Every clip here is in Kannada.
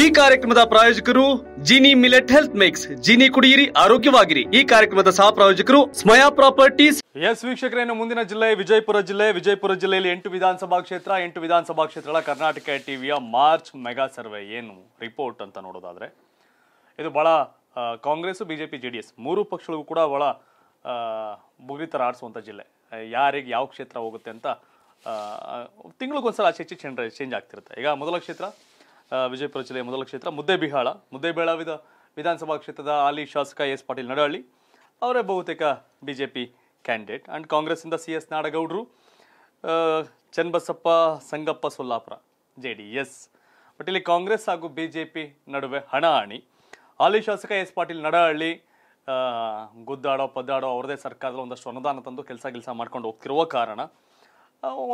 ಈ ಕಾರ್ಯಕ್ರಮದ ಪ್ರಾಯೋಜಕರು Gini millet health mix Gini ಕುಡಿಯಿರಿ ಆರೋಗ್ಯವಾಗಿರಿ ಈ ಕಾರ್ಯಕ್ರಮದ ಸಹ ಪ್ರಾಯೋಜಕರು ಸ್ಮಯಾ ಪ್ರಾಪರ್ಟೀಸ್ ಎಸ್ ವೀಕ್ಷಕರೇನು ಮುಂದಿನ ಜಿಲ್ಲೆ ವಿಜಯಪುರ ಜಿಲ್ಲೆ ವಿಜಯಪುರ ಜಿಲ್ಲೆಯಲ್ಲಿ ಎಂಟು ವಿಧಾನಸಭಾ ಕ್ಷೇತ್ರ ಎಂಟು ವಿಧಾನಸಭಾ ಕ್ಷೇತ್ರಗಳ ಕರ್ನಾಟಕ ಟಿವಿಯ ಮಾರ್ಚ್ ಮೆಗಾ ಸರ್ವೆ ಏನು ರಿಪೋರ್ಟ್ ಅಂತ ನೋಡೋದಾದ್ರೆ ಇದು ಬಹಳ ಕಾಂಗ್ರೆಸ್ ಬಿಜೆಪಿ ಜೆ ಮೂರು ಪಕ್ಷಗಳಿಗೂ ಕೂಡ ಬಹಳ ಮುಗಿತರ ಆಡಿಸುವಂಥ ಜಿಲ್ಲೆ ಯಾರಿಗೆ ಯಾವ ಕ್ಷೇತ್ರ ಹೋಗುತ್ತೆ ಅಂತ ತಿಂಗಳಿಗೊಂದ್ಸಲ ಆಚೆ ಹೆಚ್ಚು ಚೇಂಜ್ ಆಗ್ತಿರುತ್ತೆ ಈಗ ಮೊದಲ ಕ್ಷೇತ್ರ ವಿಜಯಪುರ ಜಿಲ್ಲೆಯ ಮೊದಲ ಕ್ಷೇತ್ರ ಮುದ್ದೇಬಿಹಾಳ ಮುದ್ದೇಬಿಹಾಳ ವಿಧ ವಿಧಾನಸಭಾ ಕ್ಷೇತ್ರದ ಹಾಲಿ ಶಾಸಕ ಎಸ್ ಪಾಟೀಲ್ ನಡಹಳ್ಳಿ ಅವರೇ ಬಹುತೇಕ B J P candidate and ಕಾಂಗ್ರೆಸ್ಸಿಂದ ಸಿ ಎಸ್ ನಾಡಗೌಡರು Channabasappa Sangappa Sollapura J D S but ಇಲ್ಲಿ ಕಾಂಗ್ರೆಸ್ ಹಾಗೂ ಬಿ ಜೆ ಪಿ ನಡುವೆ ಹಣಾಹಣಿ ಹಾಲಿ ಶಾಸಕ ಎಸ್ ಪಾಟೀಲ್ ನಡಹಳ್ಳಿ ಗುದ್ದಾಡೋ ಪದ್ದಾಡೋ ಅವ್ರದೇ ಸರ್ಕಾರದ ಒಂದಷ್ಟು ಅನುದಾನ ತಂದು ಕೆಲಸ ಕೆಲಸ ಮಾಡ್ಕೊಂಡು ಹೋಗ್ತಿರುವ ಕಾರಣ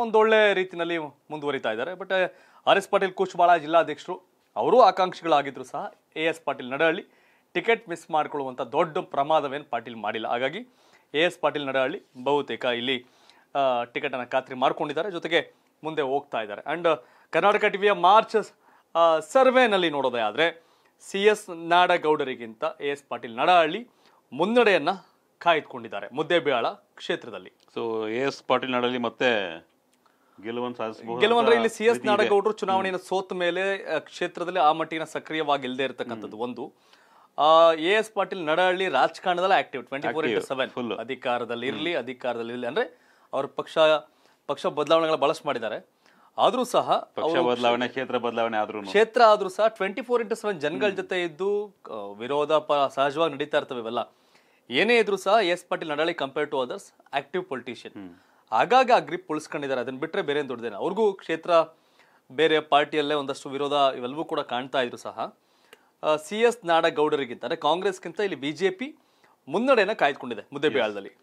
ಒಂದೊಳ್ಳೆ ರೀತಿಯಲ್ಲಿ ಮುಂದುವರಿತಾ ಇದ್ದಾರೆ but R S Patil Kushbal ಜಿಲ್ಲಾಧ್ಯಕ್ಷರು ಅವರೂ ಆಕಾಂಕ್ಷಿಗಳಾಗಿದ್ದರೂ ಸಹ A S Patil Nadahalli ticket miss ಮಾಡಿಕೊಳ್ಳುವಂಥ ದೊಡ್ಡ ಪ್ರಮಾದವೇನು ಪಾಟೀಲ್ ಮಾಡಿಲ್ಲ ಹಾಗಾಗಿ ಎ ಎಸ್ ಪಾಟೀಲ್ ನಡಹಳ್ಳಿ ಬಹುತೇಕ ಇಲ್ಲಿ ಟಿಕೆಟನ್ನು ಖಾತ್ರಿ ಮಾಡ್ಕೊಂಡಿದ್ದಾರೆ ಜೊತೆಗೆ ಮುಂದೆ ಹೋಗ್ತಾ ಇದ್ದಾರೆ ಆ್ಯಂಡ್ ಕರ್ನಾಟಕ ಟಿವಿಯ ಮಾರ್ಚ್ ಸರ್ವೇನಲ್ಲಿ ನೋಡೋದೇ ಆದರೆ ಸಿ ಎಸ್ ನಾಡಗೌಡರಿಗಿಂತ ಎ ಎಸ್ ಪಾಟೀಲ್ ನಡಹಳ್ಳಿ ಮುನ್ನಡೆಯನ್ನು ಕಾಯ್ದುಕೊಂಡಿದ್ದಾರೆ ಮುದ್ದೇಬಿಹಾಳ ಕ್ಷೇತ್ರದಲ್ಲಿ ಸೊ ಎ ಎಸ್ ಪಾಟೀಲ್ ನಾಡಲ್ಲಿ ಮತ್ತೆ ಗೆಲುವನ್ನು ಸಾಧಿಸಬಹುದು ಗೆಲುವಂದ್ರೆ ಇಲ್ಲಿ ಸಿ ಎಸ್ ನಾಡಗೌಡರು ಚುನಾವಣೆಯನ್ನು ಸೋತ ಮೇಲೆ ಕ್ಷೇತ್ರದಲ್ಲಿ ಆ ಮಟ್ಟಿನ ಸಕ್ರಿಯವಾಗಿ ಇಲ್ಲದೆ ಇರತಕ್ಕಂಥದ್ದು ಒಂದು ಎ ಎಸ್ ಪಾಟೀಲ್ ನಡಹಳ್ಳಿ ರಾಜಕಾರಣದಲ್ಲಿ active twenty four into seven full ಅಧಿಕಾರದಲ್ಲಿ ಇರಲಿ ಅಧಿಕಾರದಲ್ಲಿ ಇರಲಿ ಅಂದ್ರೆ ಅವ್ರ ಪಕ್ಷ ಪಕ್ಷ ಬದಲಾವಣೆಗಳ ಬಳಸ್ ಮಾಡಿದ್ದಾರೆ ಆದ್ರೂ ಸಹ ಪಕ್ಷ ಬದಲಾವಣೆ ಕ್ಷೇತ್ರ ಬದಲಾವಣೆ ಆದ್ರೂ ಕ್ಷೇತ್ರ ಆದ್ರೂ ಸಹ ಟ್ವೆಂಟಿ ಫೋರ್ ಇಂಟು ಸೆವೆನ್ ಜನಗಳ ಜೊತೆ ಇದ್ದು ವಿರೋಧ ಸಹಜವಾಗಿ ನಡೀತಾ ಇರ್ತವೆ ಇವೆಲ್ಲ ಏನೇ ಇದ್ರು ಸಹ S Patil Nadahalli compare to others active politician ಆಗಾಗ ಆ ಗ್ರಿಪ್ ಉಳಿಸ್ಕೊಂಡಿದ್ದಾರೆ ಅದನ್ನ ಬಿಟ್ಟರೆ ಬೇರೆ ಏನು ದೊಡ್ಡದೇನ ಅವ್ರಿಗೂ ಕ್ಷೇತ್ರ ಬೇರೆ ಪಾರ್ಟಿಯಲ್ಲೇ ಒಂದಷ್ಟು ವಿರೋಧ ಇವೆಲ್ಲವೂ ಕೂಡ ಕಾಣ್ತಾ ಇದ್ರು ಸಹ ಸಿ ಎಸ್ ನಾಡಗೌಡರಿಗಿಂತ ಅಂದರೆ ಕಾಂಗ್ರೆಸ್ಗಿಂತ ಇಲ್ಲಿ ಬಿ ಜೆ ಪಿ ಮುನ್ನಡೆಯನ್ನು ಕಾಯ್ದುಕೊಂಡಿದೆ ಮುದ್ದೆಬೇಳದಲ್ಲಿ